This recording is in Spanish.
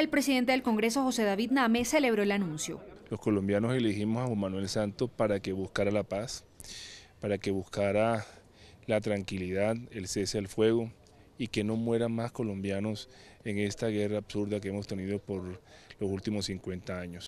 El presidente del Congreso, José David Name, celebró el anuncio. Los colombianos elegimos a Juan Manuel Santos para que buscara la paz, para que buscara la tranquilidad, el cese al fuego y que no mueran más colombianos en esta guerra absurda que hemos tenido por los últimos 50 años.